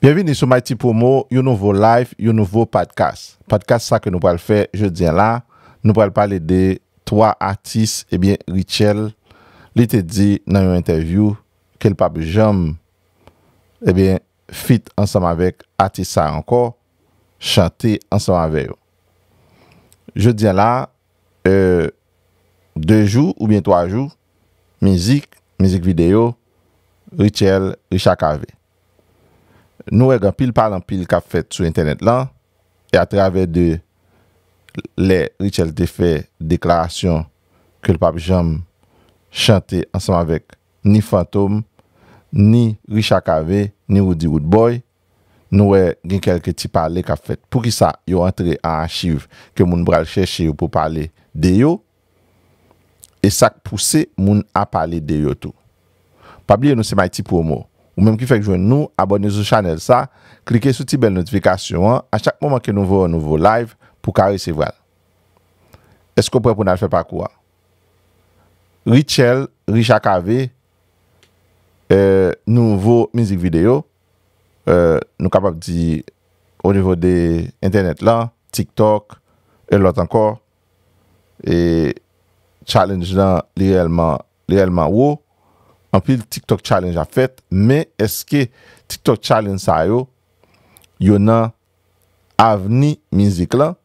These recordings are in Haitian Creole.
Bienveni sou ma iti promo, yon nouvo live, yon nouvo podcast. Podcast sa ke nou pral fe, je diyan la, nou pral pale de 3 artis, ebyen eh Richelle, li te di nan yon interview, kel pab jom, ebyen eh fit ansama vek artisa anko, chante ansama veyo. Je diyan la, 2 jou ou bien 3 jou, mizik, mizik video, Richelle, Richaka vey. Nou e gen pil palan pil ka fet sou internet lan, e atrave de le Richelle Tiffet deklarasyon ke l papi jam chante ansam avek ni Fantom, ni Richa Kave, ni Woody Woodboy, nou e gen kelke ti pale ka fet. Pou ki sa yo rentre an chiv ke moun bral cheshe yo pou pale de yo, e sak puse moun apale de yo tou. Papi yo nou se mai ti promo, Ou menm ki fèk jwen nou, abonez ou chanel sa, klike sou ti bel notifikasyon an, a chak mouman ki nou vò nou vò live pou kare se vwan. Eskou pre pou nan fè pa kou an? Richelle, Richa KV, e, nou vò mizik video, e, nou kapap di ou nivò de internet lan, TikTok, elot ankor, e, challenge lan li elman wò. anpil TikTok challenge a fet, men eske TikTok challenge a yo, yo nan avni mizik lan,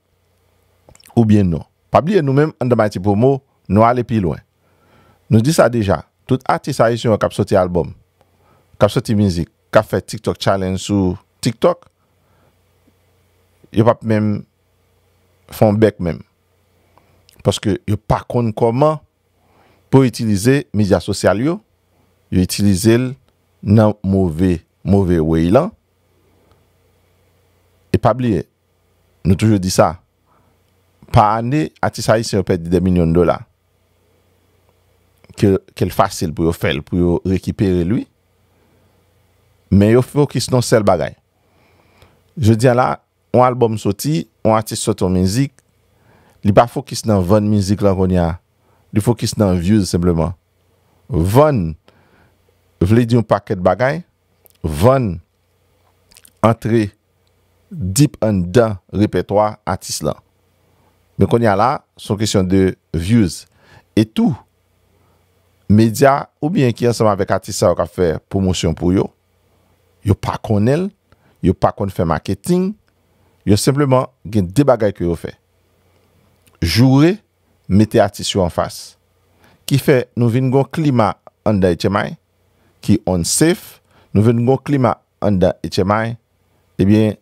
ou bien non? nou. Pabliye nou menm, an demay ti pomo, nou ale pi lwen. Nou di sa deja, tout artist a yo syon wakap soti album, kapsoti mizik, kap fet TikTok challenge sou TikTok, yo pap menm, fon bek menm, paske yo pakon koman, pou itilize media sosyal yo, yo itilize l nan mouve, mouve wey lan, e pa bli, nou toujou di sa, pa ane, ati sa yi se yo pedi de milyon dola, ke l fasil pou yo fel, pou yo rekipere lwi, men yo fokis nan sel bagay. Je diyan la, ou alboum soti, ou ati sotou mizik, li pa fokis nan voun mizik lan kon ya, li fokis nan vyouz sebleman. Voun, Vle di yon paket bagay, van entre dip an dan ripetwa atis lan. Men kon ya la, son kisyon de views. Etou, media ou bien ki yon seman vek atisa wak a fè promosyon pou yo, yo pa kon el, yo pa kon fè marketing, yo simplement gen de bagay ki yo fè. Joure, mette atisyon an fass. Ki fè nou vin goun klima an daye tè maye, ki on sef, nou ven nou kon klima an dan etyemay, ebyen,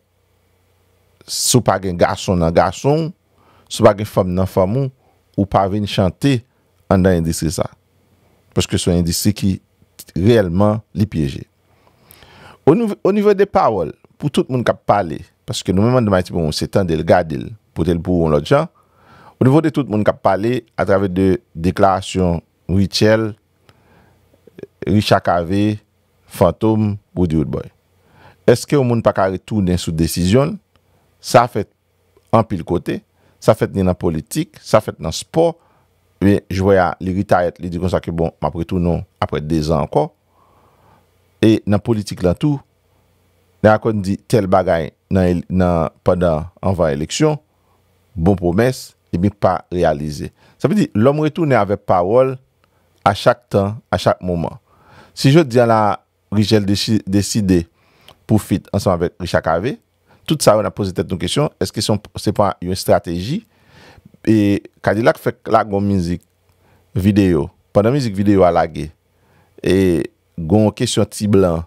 sou pa gen gason nan gason, sou pa gen fom nan fomou, ou pa ven chante an dan indisri sa. Paske sou indisri ki reyelman li pyeje. O nivou de pawol, pou tout moun kap pale, paske nou menman de ma iti pou moun se tan del gadil, pou tel pou on lot jan, o nivou de tout moun kap pale, a trave de deklarasyon wichel, Richa Kave, Fantoum, Boudi Oudboy. Eske ou moun pa ka retounen sou desisyon, sa fèt an pil kote, sa fèt nen an politik, sa fèt nan sport, je voya li rita et li di kon sa ke bon, ma pretounen apre de zan anko, e nan politik lan tou, ne akon di tel bagay nan pendant an van eleksyon, bon promes, e mi pa realize. Sa pe di, lom retounen avep parol a chak tan, a chak mouman. Si jote diyan la Rijel deside pou fit ansan avèk Richa Kave, tout sa wè nan pose tèt nou kèsyon, eske son sepan yon strategi, e kadi lak fèk la gwen mizik videyo, pandan mizik videyo alage, e gwen yon kèsyon ti blan,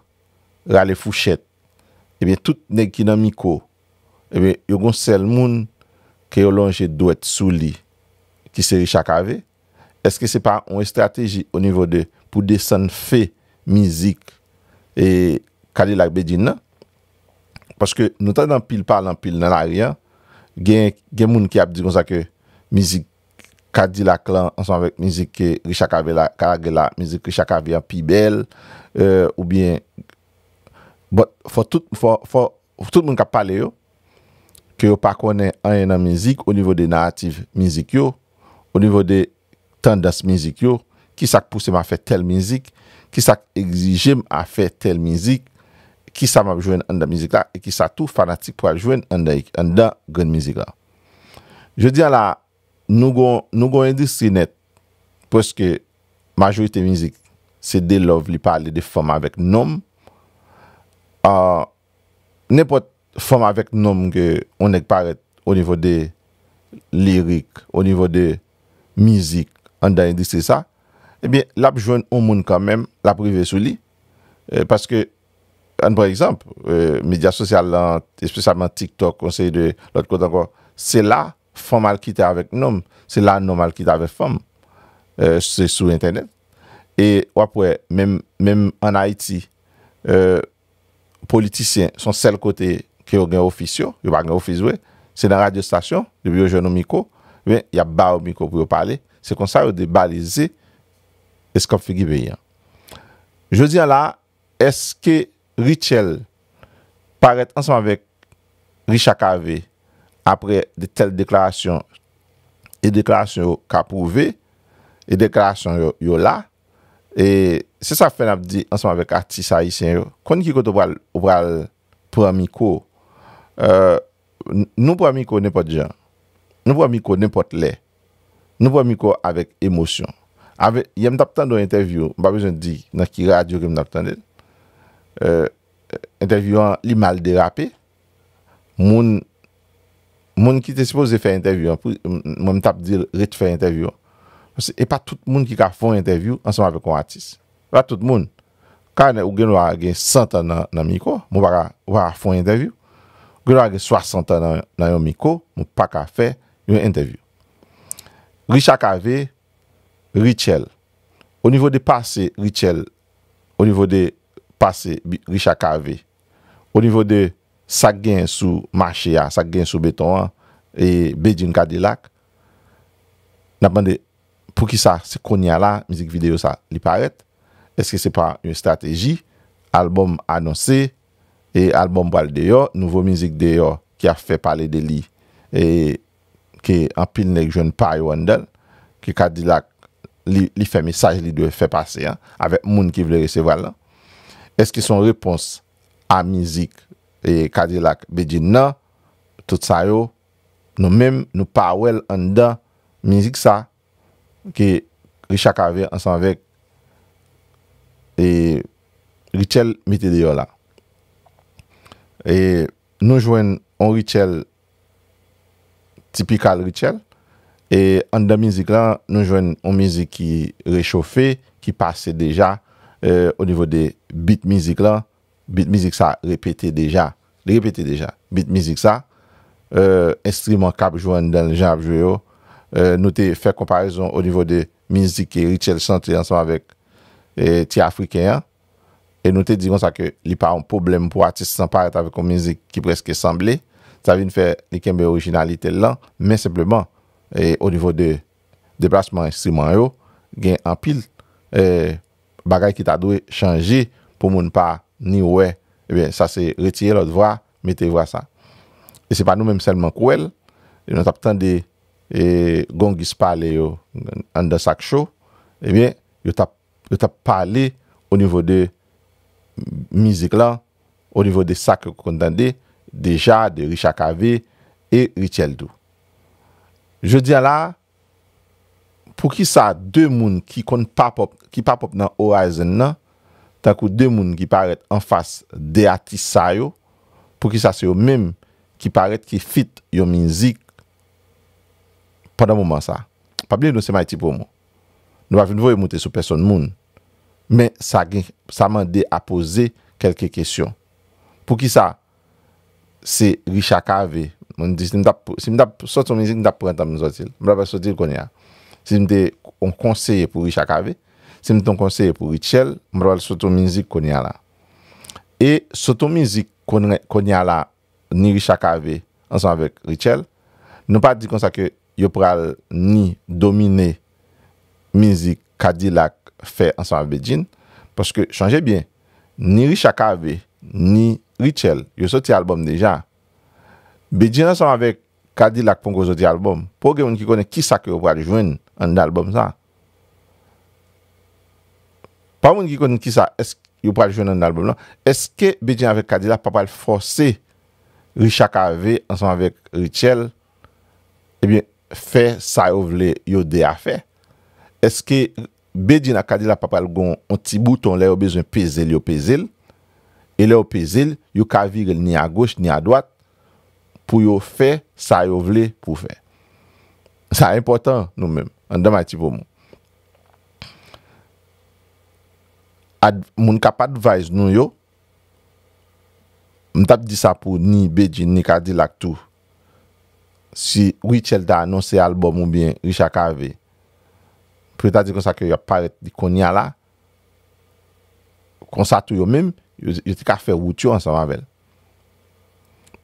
rale fouchet, e eh bè tout neg kinamiko, e eh bè yon gwen sel moun kèyo lonje dwet sou li, ki se Richa Kave, eske sepan yon strategi ou nivou de pou desan fè mizik e kadi lak bedi nan paske nou tan nan pil palan pil nan la ryan gen moun ki ap di kon sa ke mizik kadi lak lan ansan vek mizik ki richa kave la kage la mizik ki richa kave an pi bel e, ou bien fò tout moun kap pale yo ki yo pa konen anye nan mizik o nivou de nativ mizik yo o nivou de tendas mizik yo ki sak pouse ma fe tel mizik Ki sa egzijem a fe tel mizik, ki sa map jwen an da mizik la, e ki sa tou fanatik pou ap jwen an da gen mizik la. Je di ala, nou gon indis si net, pweske majolite mizik se de love li pale de foma vek nom, ne pot foma vek nom ge onek paret o nivou de lirik, o nivou de mizik an da indis se sa, Ebyen, la pou jwenn ou moun kanmen, la pou yve sou li. Eh, paske, an pou ekzamp, eh, medya sosyal lan, espesalman TikTok, konsey de lot kote akon, se la fomal ki te avek nom, se la nomal ki te avek fom, eh, se sou internet. E wapwe, menm an Haiti, politisyen son sel kote ki yo gen ofisyon, yo pa gen ofisyon, se nan radyo stasyon, yo biyo jwenn ou miko, yon yon bar ou miko pou yo pale, se konsar ou de barize, E skop fi ki beyan. Je di ala, eske Richel paret ansanm avek Richa Kave apre de tel deklarasyon e deklarasyon yo ka pouve e deklarasyon yo la e se sa fen ap di ansanm avek artisa yi sen yo koni ki koto pral pramiko euh, nou pramiko nepot jan nou pramiko nepot le nou pramiko avek emosyon Avè, yè m dap tando yon interview, m babè joun di, nan ki radyo gen m dap tanden, euh, interviewan li mal derape, moun, moun ki te suppose fè interviewan, m m tap dir, lè t fè interviewan, e pa tout moun ki ka fòn interview, ansan m apè kon atis. La e tout moun, kane ou gen wage 100 an nan miko, m wak a fòn interview, gen wage 60 an nan yon miko, m wak a fè yon interview. Richard Kavey, Richelle. Au nivou de pase Richelle, au nivou de pase Richard Carvey, au nivou de Sagan sou Machia, Sagan sou Beton et Beijing Cadillac, napande pou ki sa se konya la, mizik video sa li paret, eske se pa yon strategi, albom anonsi, albom bal de yo, nouvo mizik de yo ki a fe pale de li, ki an pil nek joun pa yo an den, ki Cadillac li fè mesaj li dwe fè pasè, avèk moun ki vle resevwa lan. Eski son repons a mizik, e kadi lak bedi nan, tout sa yo, nou mèm nou pa wèl an dan mizik sa, ki Richard Kavé ansan vek, e ritel metè de yo la. E nou jwen an ritel, tipikal ritel, E an dan mizik lan, nou jwen an mizik ki rechofi, ki pase deja, e, o nivou de beat mizik lan, beat mizik sa repete deja, repete deja, beat mizik sa, e, instrument kap jwen dan jan ap jwe yo, e, nou te fe komparison o nivou de mizik ki ritel senti ansan avèk ti Afrikayan, e nou te digon sa ke li pa an problem pou atis san paret avèk an mizik ki preske sembli, sa vin fe li kenbe orijinalite lan, men sepleman o e nivou de deplasman istriman yo, gen an pil e, bagay ki ta dwe chanji pou moun pa ni we, eh e ben sa se retiye lout vwa, mette vwa sa e se pa nou menm selman kouel e nou tap tande gongis pale yo an da sak chou, e eh ben yo tap pale o nivou de mizik lan o nivou de sak kontande deja de Richa Kave e Richel Dou Je di ala, pou ki sa de moun ki kon papop nan orazen nan, tan kou de moun ki paret an fas de atisa yo, pou ki sa se yo menm ki paret ki fit yo minzik, pa dan mouman sa. Pa blye nou se mai ti pou moun. Nou avin vouye moun te sou person moun, men sa man de apose kelke kesyon. Pou ki sa, se Rishaka vey, Mwen di si mda sotou mizik ni dap prentan mwen zotil. Mwen lopèl sotil konye a. Si mde on konseye pou Richak ave. Si mde on konseye pou Richel. Mwen lopèl sotou mizik konye a la. E sotou mizik konye a la ni Richak ave ansan vek Richel. Nou pa di konsa ke yo pral ni domine mizik Kadilak fe ansan vek Djinn. Pwoske chanje bien. Ni Richak ave ni Richel yo sotil album deja. Bejin ansan avèk Kadila ak pon kouzoti albom, pou gen moun ki konen ki sa ki yo pral jwen an albom sa? Pa moun ki konen ki sa, yo pral jwen an albom la, eske bejin avèk Kadila papal fòse Richa Kave ansan avèk Richel, ebyen, fè sa yo vle yo de a fè? Eske bejin ak Kadila papal goun an ti bouton le yo bezwen pezel yo pezel, e le yo pezel, yo kavig el ni a goch, ni a doat, pou yo fè, sa yo vle pou fè. Sa e important nou mèm, an dèm a ti pou mou. Moun kap advise nou yo, mwen tap di sa pou ni beji, ni kadi lak tou. Si Weechel da anonsè alboum ou bien, Richard K.V. Pwè ta di konsa ki yo paret di konya la, konsa tou yo mèm, yo ti ka fè woutyo an sa mwabel.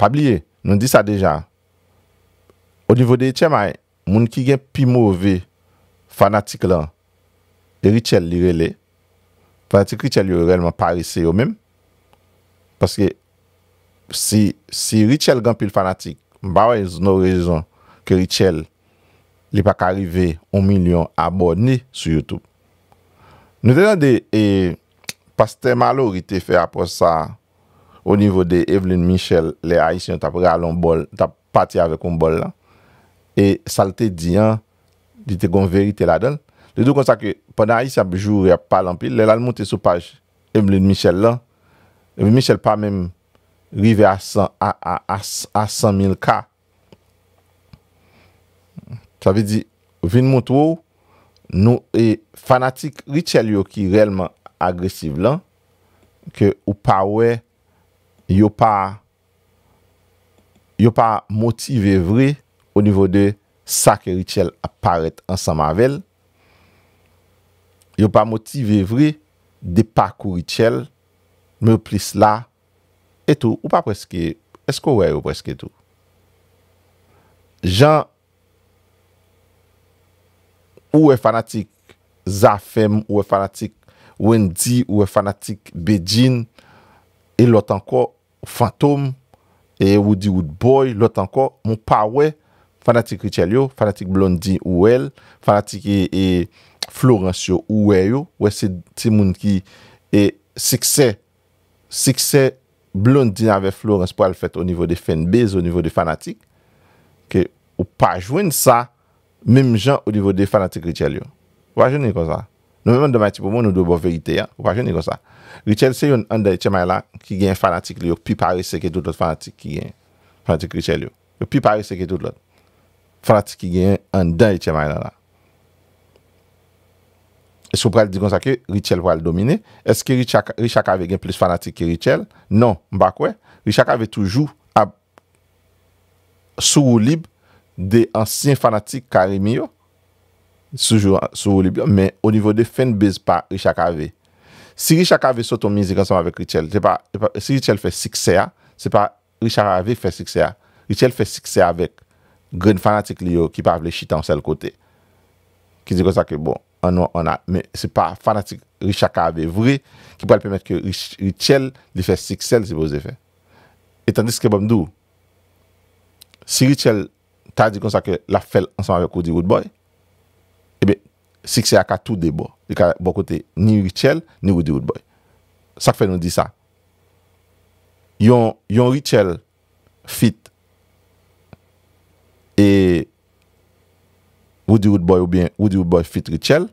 Pabliye, Nou di sa deja, o nivou de ite may, moun ki gen pi mou ve fanatik lan, e Richelle li rele, fanatik Richelle li releman parise yo men, paske si Richelle gen pil fanatik, mba wè yon nou rezon ke Richelle li pa ka rive 1 milyon abonni su Youtube. Nou dejan de, pas te malo rite fe apos sa, Ou nivou de Evelyn Michelle, le Aisyen tap re alon bol, tap pati avè kon bol lan. E salte diyan, di te gon verite la don. Le do kon sa ke, pwena Aisyen apjou re palan pil, le lan moun te soupaj, Evelyn Michelle lan. Evelyn Michelle pa mèm, rive a 100.000 ka. Ta ve di, vin moun tou ou, nou e fanatik Richelieu ki relman agresiv lan, ke ou pa wey, yo pa motive vre o nivou de sa ke Richelle aparet ansan mavel, yo pa motive vre de pa kou Richelle, mè ou plis la, etou, ou pa preske, esko wè ou preske etou? Jan, ou wè fanatik Zafem, ou wè fanatik Wendy, ou wè fanatik Beijing, E lot anko fantom, e wou di wou boy, lot anko moun pa we, fanatik Richelieu, fanatik Blondin ou el, fanatik Florens ou we yo, we se timoun ki e sikse, sikse Blondin ave Florens pou al fèt o nivou de fènbez, o nivou de fanatik, ke ou pa jwen sa, mèm jan o nivou de fanatik Richelieu, wajen ni kon sa? Nou mè mè dòmè ti pou mò nou dòmè verite ya. Ou pa jè nè gò sa. Richelle se yon an dè Riche-Mailan ki gen fanatik li yo. Pi pa resè ke tout lot fanatik ki gen. Fanatik Richelle yo. Pi pa resè ke tout lot. Fanatik ki gen an dè Riche-Mailan la. Eskou pral di kon sa ke Richelle wò al domine. Eské Richak ave gen plus fanatik ki Richelle? Non. Mbakwe. Richak ave toujou ab sou ou lib de ansyen fanatik ka remi yo. Soujou, soujou libyan. Men, o nivou de fèn bez pa Richa Kave. Si Richa Kave soton mizik ansanm avek Richel, se Richel fè sikse ya, se pa Richa Kave fè sikse ya, Richel fè sikse ya vek gren fanatik li yo ki pa avle chita ansel kote. Ki di kon sa ke bon, anwa anwa, men se pa fanatik Richa Kave vre, ki po al pemet ke Richel li fè sikse ya, se bo zè fè. Etan diske bomdou, si Richel ta di kon sa ke la fè ansanm avek Odi Woodboy, Sikse a ka tout de bo. Yon ka bo kote ni Richelle, ni Woody Woodboy. Sakfe nou di sa. Yon Richelle fit. E Woody Woodboy ou bien Woody Woodboy fit Richelle.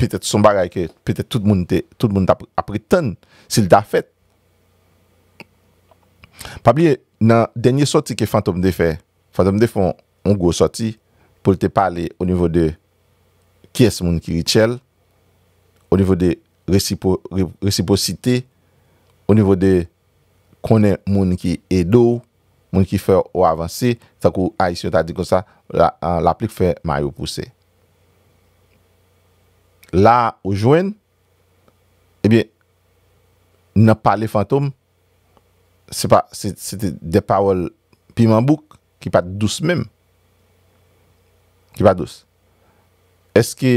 Petet sombara eke. Petet tout moun apri ton. Sil da fet. Pablie nan denye soti ke Fantom Defè. Fantom Defè on go soti. pou te pale ou nivou de kyes moun ki richel, ou nivou de resiposite, ou nivou de konen moun ki edou, moun ki fe ou avansi, takou aisyon ta di konsa, la plik fe mayopouse. La ou jwen, ebyen, eh nou nan pale fantoum, se pa, se te de pawol pi mambouk, ki pat douce mèm, Kipa dos. Eske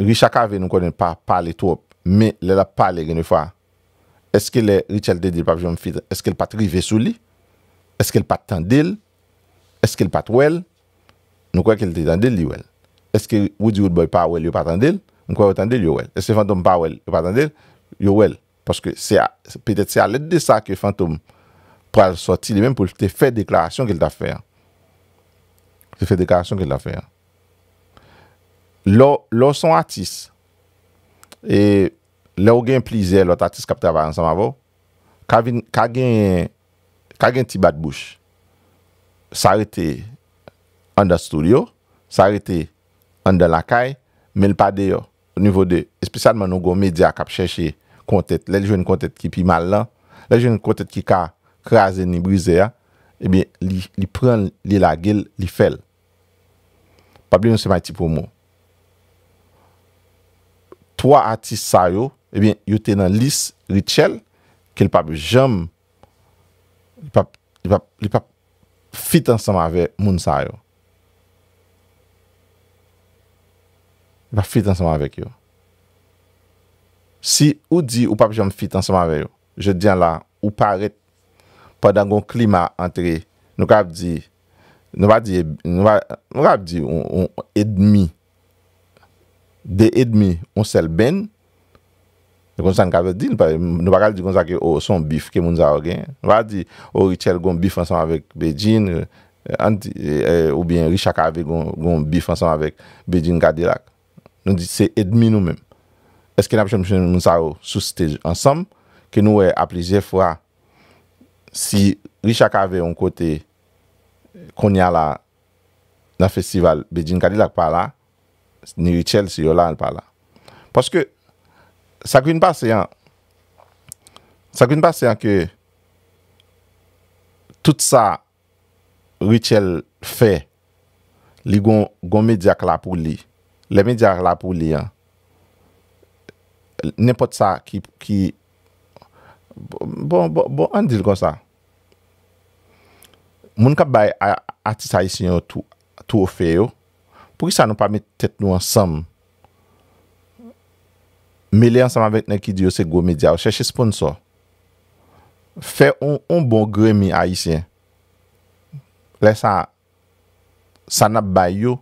Richaka ve nou konen pa pale trop, me le la pale genou fwa. Eske le Richel de Dil pa Vion Fid, eske el pat rive sou li? Eske el pat tendil? Eske el pat wel? Nou kwa ke el tendil li wel? Eske Woody Woodboy pa wel, yo pat tendil? Nou kwa yo tendil yo wel? Eske Fantoum pa wel, yo pat tendil? Yo wel. Pwoske petet se alet de sa ke Fantoum pral soti li men pou te fe deklarasyon ke el da fe. Te fe deklarasyon ke el da fe an. Lo son atis e le ou gen plize lot atis kap traba an samavou ka gen ti bat bouch sa rete an da studio, sa rete an da lakay, men lpade yo nivou de, espesyadman nou go media kap cheshe kontet, le ljoun kontet ki pi mal lan, le ljoun kontet ki ka krasen ni brize ya e ben li pren li la gel li fel pabli nou seman ti pou mou fwa ati sa yo, ebyen, eh yote nan lis ritsel, ke li pap jom, li pap, li pap, fit ansama ve moun sa yo. Li pap fit ansama vek yo. Si ou di, ou pap jom fit ansama ve yo, je di an la, ou paret, pa dangon klima entre, nou kap di, nou kap di, nou kap di, ou edmi, ou, de edmi onsel ben, nou ba kal di kon sa ke ou oh, son bif ke mounzaro gen, nou ba di ou oh, Richel goun bif ansan avèk Bejin, eh, eh, ou bien Richaka avèk goun bif ansan avèk Bejin Kadilak, nou di se edmi nou men. Eske nap chen mounzaro sou stèj ansan, ke nou wè apri zè fwa si Richaka avè yon kote kon ya la nan festival Bejin Kadilak pa la, Ni ritel si yo la an pa la. Poske, sakwin pa se an. Sakwin pa se an ke tout sa ritel fe li gon medyak la pou li. Le medyak la pou li an. Nen pot sa ki ki bon, bon, bon, an dil kon sa. Moun kap bay ati sa yi si yo tou ou fe yo. Ou ki sa nou pa mi tet nou ansam Me le ansam avet ne ki diyo se gwo medya ou Cheche sponsor Fe un bon gremi a isye Le sa Sa nap bay yo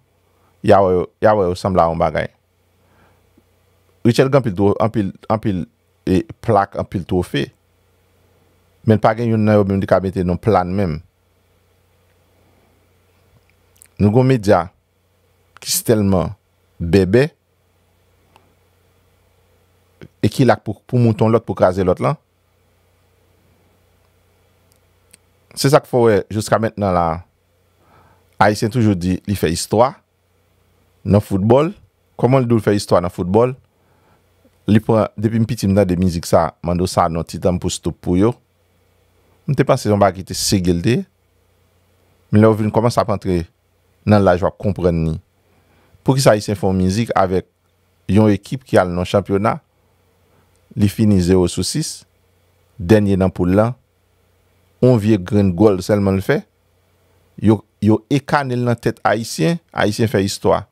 Yaw yo Yaw yo sam la ou bagay Ou chel gwen pil to Plak pil to fe Men pagen yon nan yo Mim di ka bete nou plan mem Nou gwo medya Ki se telman bebe. E ki lak pou mouton lak pou kaze lak lan. Se sak fowe, Juska men nan la, Aisyen toujou di, Li fe istwa, Nan foudbol. Koman li dou fe istwa nan foudbol? Li pou, Depi mpiti m nan de mizik sa, Mando sa nan titan pou stup pou yo. Mte pa se yon bagi te segel de, Mi la ou vini koman sa pantre, Nan la jwa kompren ni, Pou ki sa Aisyen fon mizik avek yon ekip ki al nan championa, li fini 0-6, denye nan pou lan, on vie green goal selman le fe, yo ekane l nan tet Aisyen, Aisyen fe histwa.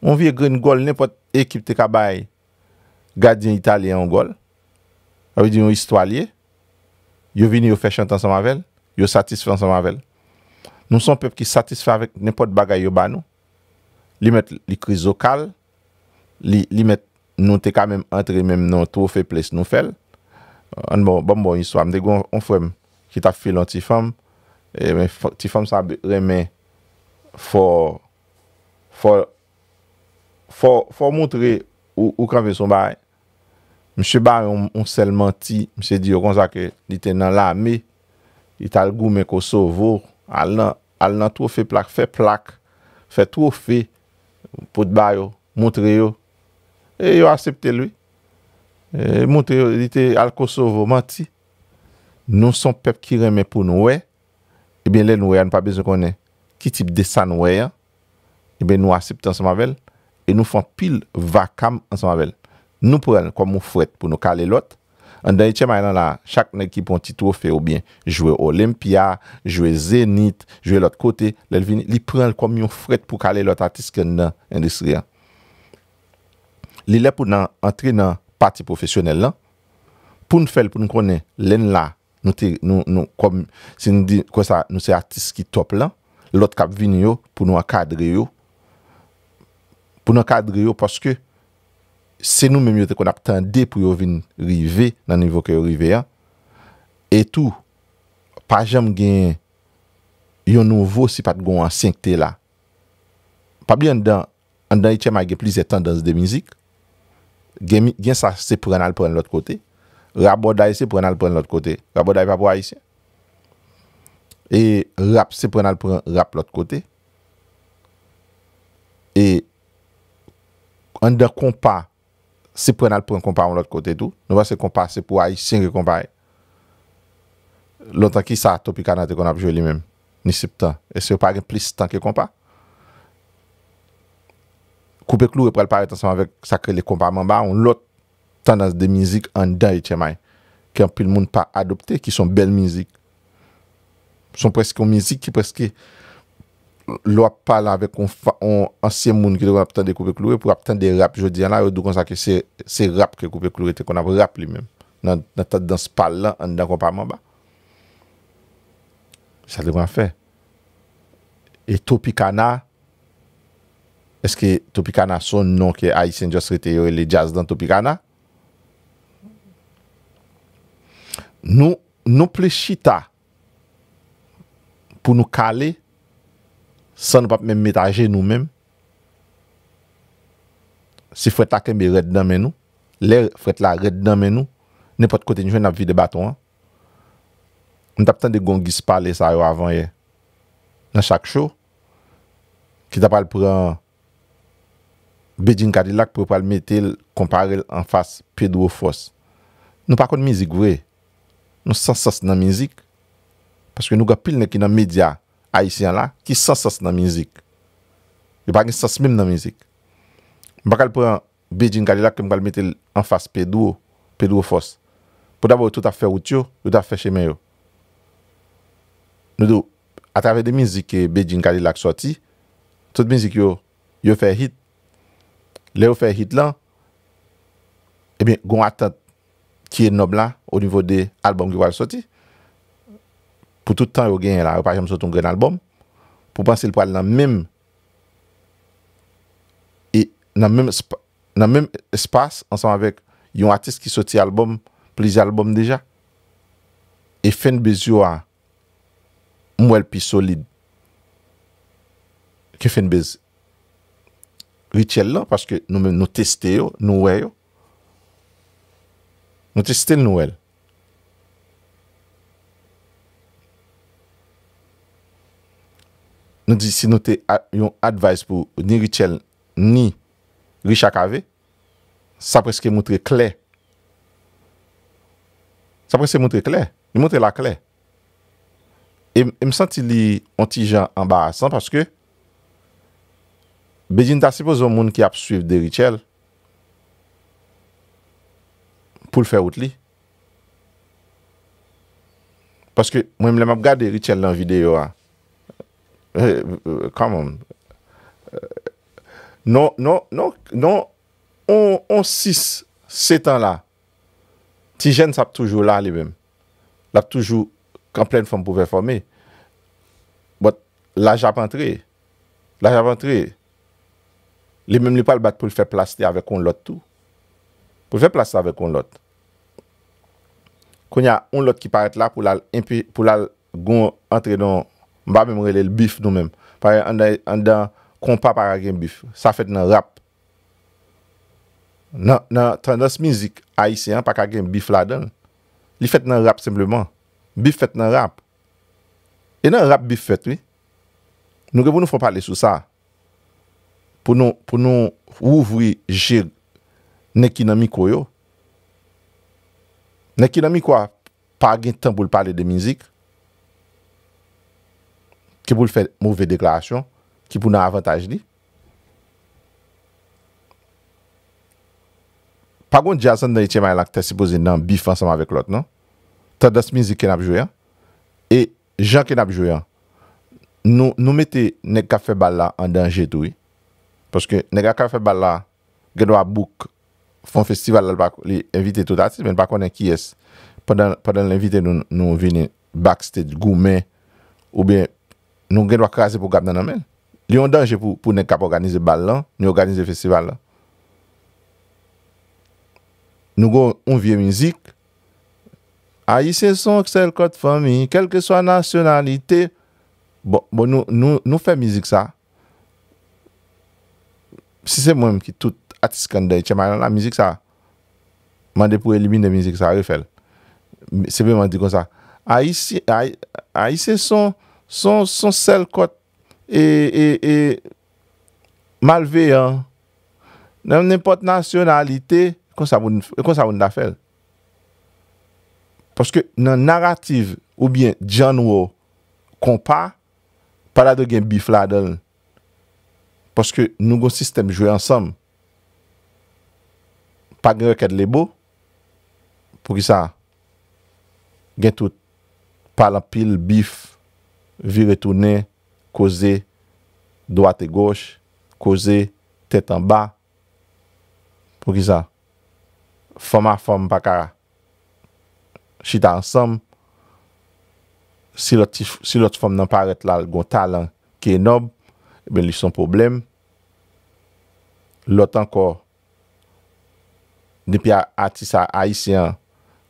On vie green goal, nepot ekip te kabaye, gadyen italyen an goal, avy di yon histwalye, yo vini yo fe chantan sa mavel, yo satisfan sa mavel. Nou son pep ki satisfan avek nepot bagay yo banou, Li met li kri zokal, li met nou te kamem antre mem nan trofe ples nou fel. An bon, bon bon, yiswa, mdegon, an fwem, ki ta fwel an ti fwem, e ti fwem sa reme, fwo, fwo, fwo, fwo mwotre ou kranve son baye. Mse baye, mse lman ti, mse di yo konzake, li ten nan la me, li tal gou men kosovou, al nan trofe plak, fe plak, fe trofe, Pout Bayo, Montreyo, e yo asepte lwi. E Montreyo, al Kosovo, Mati, nou son pep ki reme pou nou we, e ben lè nou we an pa bezou konen. Ki tip desan nou we an, e ben nou asepte ansamavel, e nou fon pil vakam ansamavel. Nou pou an kon mou fwet pou nou kale lot, An da ite may nan la, chak nan ekip an titou fe oubyen, jouwe Olympia, jouwe Zenit, jouwe lot kote, li pren l komyon fret pou kale lot artiste ken nan industria. Li le pou nan entre nan pati profesyonel lan, pou nou fel pou nou konen, len la, nou se artiste ki top lan, lot kap vini yo pou nou akadre yo, pou nou akadre yo paske, Se nou menm yo te konak tan de pou yo vin rive nan nivou ke yo rive ya. E tou, pajam gen yon nouvo si pat gon ansyenkte la. Pabli yon dan, yon dan ityema gen plis etan dans de mizik. Gen sa se prenal pren l ot kote. Rap boday se prenal pren l ot kote. Rap boday pa bo a yisi. E rap se prenal pren rap l ot kote. E yon dan kon pa... Se prena l pou an kompa an l ot kote et tout, nou va se kompa se pou a y singe kompa e. L an tan ki sa, topi kanate kon ap jowe li menm, ni sip tan. E se w pa gen plis tan ke kompa. Koupe klou e pre l pare tan seman vek sa kre le kompa man ba an l ot tendans de mizik an dan ete may. Ke an pil moun pa adopte ki son bel mizik. Son preske mizik ki preske... Lo ap pale avek an se moun ki te kon ap ten de koupe klou e, pou ap ten de rap jodi an la, yo do kon sa ke se rap ke koupe klou e, te kon ap rap li men. Nan ta dan se pale la, an nan kon pale man ba. Sa li kon a fe? E Topi Kana, eske Topi Kana son nan ke A.I.S.N.Jos rete yo e le jazz dan Topi Kana? Nou plechita pou nou kale San nou pap men metaje nou men. Si fwet ake men red nan men nou. Lè fwet la red nan men nou. Nè pot kote njwen nan vide baton an. Nou tap tan de gongis pa le sa yo avan ye. Nan chak chou. Ki tapal pou an bedjin kadilak pou pal metel kompare l an fas pied ou fos. Nou pakon mizik vwe. Nou sas sas nan mizik. Paske nou ga pil ne ki nan medya. Aisyen la ki sas sas nan mizik. Yo bagi sas mim nan mizik. Mbakal pou yon Beijing Cadillac ke mkal metel an fas pedou, pedou fos. Pou dabou yon tout ap fè wout yo, yon tout ap fè chèmen yo. Nou do, atavè de mizik Beijing Cadillac sorti, tout mizik yo, yo fè hit, le yo fè hit lan, e eh bin, goun atat kiye nobla o nivou de albom ki wale sorti, pou toutan yo gen la, yo parjam sot un gren albom, pou panse l pou al nan mem, e, nan mem espas ansan avèk yon artist ki soti albom, plizi albom deja, e fen bez yo a mwèl pi solid, ke fen bez ritel la, paske nou testè yo, nou wè yo, nou testè nou wèl, nou di si nou te yon advice pou ni Richelle ni Richard KV, sa preske moutre kle. Sa preske moutre kle. Yon moutre la kle. Yon e, e m senti li onti jan ambarasan, paske, bejine ta sepo zon moun ki ap suif de Richelle, pou l fe out li. Paske, mwen m lem ap gade Richelle nan videyo a, Eh, eh, non, non, non, non, on sisse se tan la, ti jen sa ap toujou la li men, la ap toujou kan plen fom pou ve fome, bot la j ap antre, la j ap antre, li men li pal bat pou l fe plaste avek on lot tou, pou l fe plaste avek on lot. Kon ya on lot ki paret la pou la goun antre nan... Mba memrele l bif nou menm. Parè an dan kompa pa kagem bif. Sa fet nan rap. Nan tanda s mizik aisyen pa kagem bif la den. Li fet nan rap sempleman. Bif fet nan rap. E nan rap bif fet we. Nou ke pou nou fwo pale sou sa. Pou nou ouvri jil neki nan mikoy yo. Neki nan mikoy pa gen tan pou l pale de mizik. ki pou l fè mouvè deklarasyon, ki pou nan avantaj li. Pagoun jazan nan ite may lak, te sipozen nan bif ansanman vek lot, non? Te das mizi ken ap jwayan, e jan ken ap jwayan. Nou metè neg kafe balla an denje toui, paske neg a kafe balla genwa bouk fon festival lak li envite tout ati, men pakonnen ki es, padan l envite nou veni backstage, goumen, ou ben Nou gen wak krasi pou kap nan anmen. Li yon danje pou ne kap organize bal lan, ni organize festival lan. Nou gon, on vie mizik, a yi se son ksel kot fami, kel ke swa nasyonalite, bo nou fe mizik sa, si se mwen ki tout atis kande, chema yon la mizik sa, mande pou elimine mizik sa, refel. Se ve man di kon sa, a yi se son, Son selkot e, e, e malveyan nan nipot nasyonalite kon sa woun da fel. Poske nan naratif ou bien jan wou kompa pala do gen bif la don. Poske nou goun sistem jwe ansam pa gen yo ket lebo pou ki sa gen tout pala pil bif vi retounen, koze, doate goche, koze, tete an ba, pou ki sa, foma fom pakara, chita ansam, si lot fom nan paret la, gontal an, ki enob, e eh ben li son problem, lot anko, ni pi atisa, aisyen,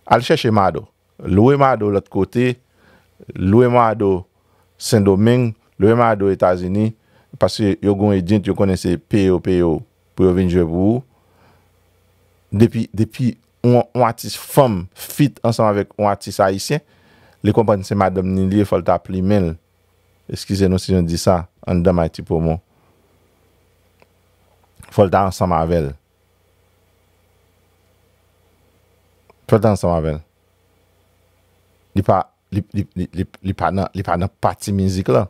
al chèche mado, loue mado lot kote, loue mado, Sendo men, le veman do Etasini, pasi yo goun e djent, yo konese peyo peyo, pou yo venjwe pou ou, depi, depi, ou atis fom, fit, ansan avèk ou atis haisyen, le kompensi madom nin liye folta pli men, eskize nou si jen di sa, an damay ti pou moun, folta ansan mavel. Foltan ansan mavel. Di pa, li pa nan pati mizik la,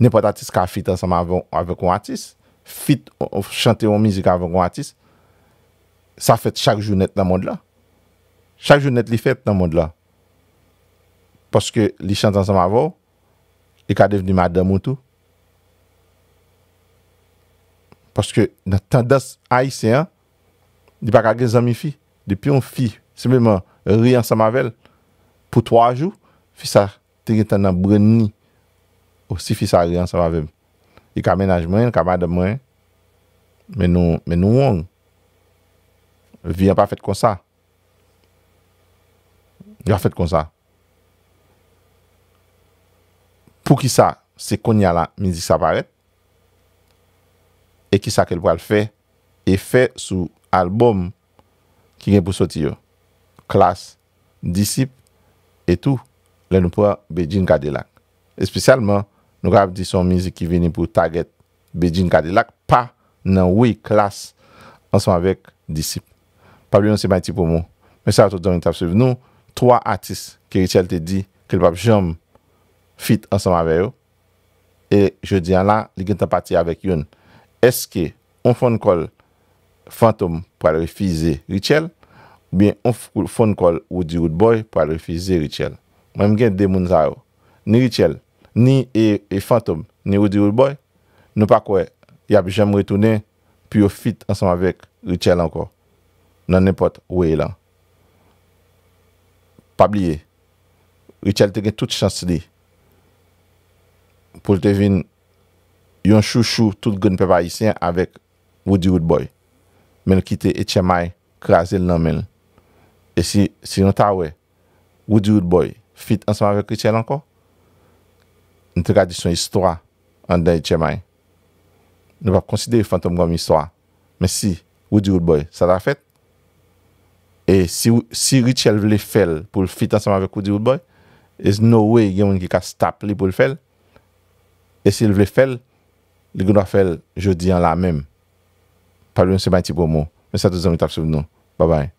nepo tatis ka fit an saman avon avon kon atis, fit chante an mizik avon kon atis, sa fèt chak jounet nan moun la. Chak jounet li fèt nan moun la. Paske li chante an saman avon, li e ka deveni madame ou tou. Paske nan tanda aisyen, li pa ka gen zami fi, di pi an fi, semenman riyan an saman avon, pou 3 jou, Fisa, te gen tan nan brenni ou si fisa gen sa vavem. I ka menajmen, i ka madenmen, men nou wong. Vi an pa fèt kon sa. Ya fèt kon sa. Pou ki sa, se kon ya la, mi zi sa paret, e ki sa kelpwa l fè, e fè sou albom ki gen pou soti yo. Klas, disip, etou, lè nou pouwa bejjin kade lak. Espesyalman, nou gav di son mizi ki veni pou taget bejjin kade lak, pa nan wè klas ansan avèk disip. Pabli yon seman ti pou mou. Mè sa, toutan, yon tap sevenou. Troa atis ki Richelle te di, kel pap jom fit ansan avè yo. E jodi an la, li gen tapati avèk yon. Eske, on fon kol Fantom pou al refize Richelle, ou bien on fon kol Woody Woodboy pou al refize Richelle. Mwen gen de moun zaro, ni Richelle, ni e fantom, e ni Woody Woodboy, nou pa kwe, ya bi jem mwetounen, pi yo fit ansanm avek Richelle anko, nan nepot wey lan. Pabliye, Richelle te gen tout chans li, pou te vin yon chou chou tout gen pepa isyen avek Woody Woodboy, men kite etche may, krasel nan men. E si nou ta we, Woody Woodboy, Fit ansama vek Ritchel anko. N te kade son istora. An daye tseman. N va konside yu fantom gwa m istora. Mè si. Wou di wou boy. Sa la fèt. E si Ritchel vle fel. Poul fit ansama vek wou di wou boy. E se nou wey genwen ki ka stap li pou l fel. E si l vle fel. Li gounwa fel. Jodi an la mèm. Pabli mse bè ti pwomo. Mè sa tou zan mi tap sou mnou. Babay.